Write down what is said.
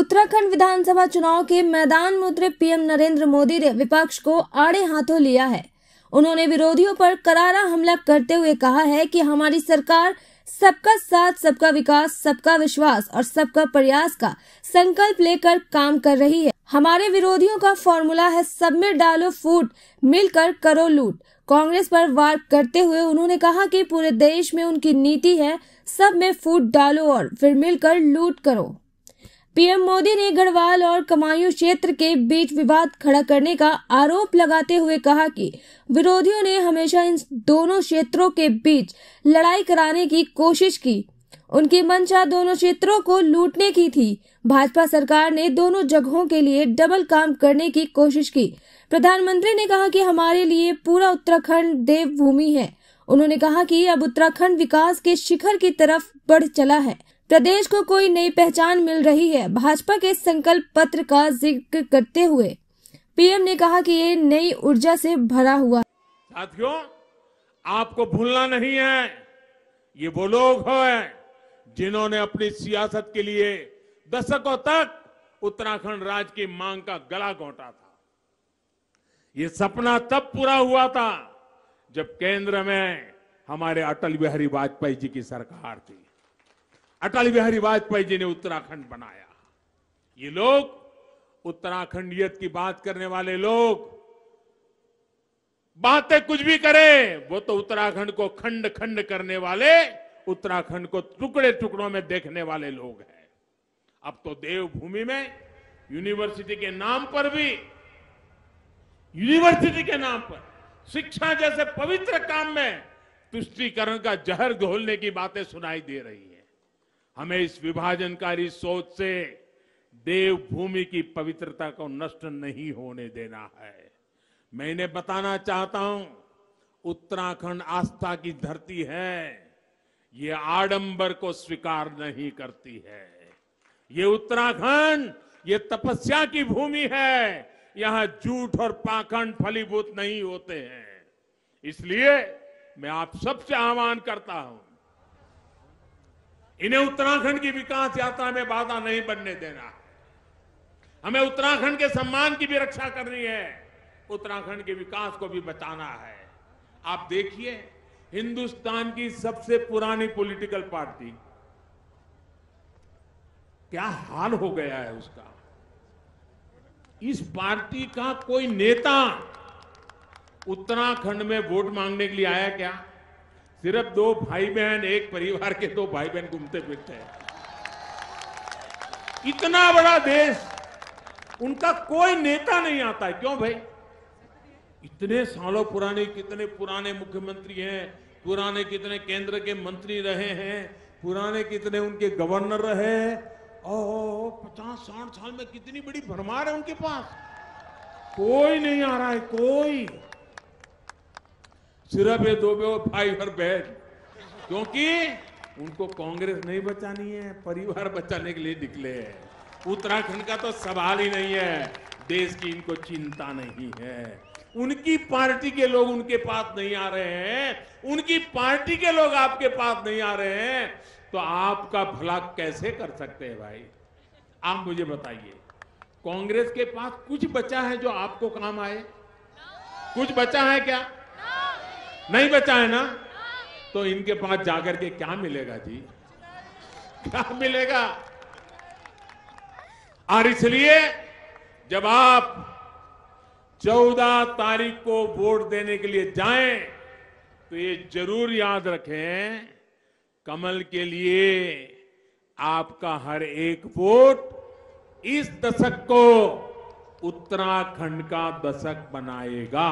उत्तराखंड विधानसभा चुनाव के मैदान में उतरे पीएम नरेंद्र मोदी ने विपक्ष को आड़े हाथों लिया है उन्होंने विरोधियों पर करारा हमला करते हुए कहा है कि हमारी सरकार सबका साथ सबका विकास सबका विश्वास और सबका प्रयास का संकल्प लेकर काम कर रही है हमारे विरोधियों का फॉर्मूला है सब में डालो फूट मिलकर करो लूट कांग्रेस पर वार करते हुए उन्होंने कहा कि पूरे देश में उनकी नीति है सब में फूट डालो और फिर मिलकर लूट करो पीएम मोदी ने गढ़वाल और कमायू क्षेत्र के बीच विवाद खड़ा करने का आरोप लगाते हुए कहा कि विरोधियों ने हमेशा इन दोनों क्षेत्रों के बीच लड़ाई कराने की कोशिश की उनकी मंशा दोनों क्षेत्रों को लूटने की थी भाजपा सरकार ने दोनों जगहों के लिए डबल काम करने की कोशिश की प्रधानमंत्री ने कहा कि हमारे लिए पूरा उत्तराखंड देवभूमि है उन्होंने कहा कि अब उत्तराखंड विकास के शिखर की तरफ बढ़ चला है प्रदेश को कोई नई पहचान मिल रही है भाजपा के संकल्प पत्र का जिक्र करते हुए पीएम ने कहा कि ये नई ऊर्जा से भरा हुआ साथियों आपको भूलना नहीं है ये वो लोग हैं जिन्होंने अपनी सियासत के लिए दशकों तक उत्तराखंड राज की मांग का गला घोटा था ये सपना तब पूरा हुआ था जब केंद्र में हमारे अटल बिहारी वाजपेयी जी की सरकार थी अटल बिहारी वाजपेयी जी ने उत्तराखंड बनाया ये लोग उत्तराखंडियत की बात करने वाले लोग बातें कुछ भी करें वो तो उत्तराखंड को खंड खंड करने वाले उत्तराखंड को टुकड़े टुकड़ों में देखने वाले लोग हैं अब तो देवभूमि में यूनिवर्सिटी के नाम पर भी यूनिवर्सिटी के नाम पर शिक्षा जैसे पवित्र काम में तुष्टिकरण का जहर घोलने की बातें सुनाई दे रही है हमें इस विभाजनकारी सोच से देवभूमि की पवित्रता को नष्ट नहीं होने देना है मैं इन्हें बताना चाहता हूं उत्तराखंड आस्था की धरती है ये आडंबर को स्वीकार नहीं करती है ये उत्तराखंड ये तपस्या की भूमि है यहां झूठ और पाखंड फलीभूत नहीं होते हैं इसलिए मैं आप सबसे आह्वान करता हूं इन्हें उत्तराखंड की विकास यात्रा में बाधा नहीं बनने देना हमें उत्तराखंड के सम्मान की भी रक्षा करनी है उत्तराखंड के विकास को भी बचाना है आप देखिए हिंदुस्तान की सबसे पुरानी पॉलिटिकल पार्टी क्या हाल हो गया है उसका इस पार्टी का कोई नेता उत्तराखंड में वोट मांगने के लिए आया क्या सिर्फ दो भाई बहन एक परिवार के दो भाई बहन घूमते फिरते हैं इतना बड़ा देश उनका कोई नेता नहीं आता है क्यों भाई इतने सालों पुराने कितने पुराने मुख्यमंत्री हैं पुराने कितने केंद्र के मंत्री रहे हैं पुराने कितने उनके गवर्नर रहे हैं और पचास साठ साल में कितनी बड़ी भरमार है उनके पास कोई नहीं आ रहा है कोई सिर्फ ये दो बे भाई और बहन क्योंकि उनको कांग्रेस नहीं बचानी है परिवार बचाने के लिए निकले हैं उत्तराखंड का तो सवाल ही नहीं है देश की इनको चिंता नहीं है उनकी पार्टी के लोग उनके पास नहीं आ रहे हैं उनकी पार्टी के लोग आपके पास नहीं आ रहे हैं तो आपका भला कैसे कर सकते हैं भाई आप मुझे बताइए कांग्रेस के पास कुछ बचा है जो आपको काम आए कुछ बचा है क्या नहीं बचा है ना तो इनके पास जाकर के क्या मिलेगा जी क्या मिलेगा और इसलिए जब आप 14 तारीख को वोट देने के लिए जाएं तो ये जरूर याद रखें कमल के लिए आपका हर एक वोट इस दशक को उत्तराखंड का दशक बनाएगा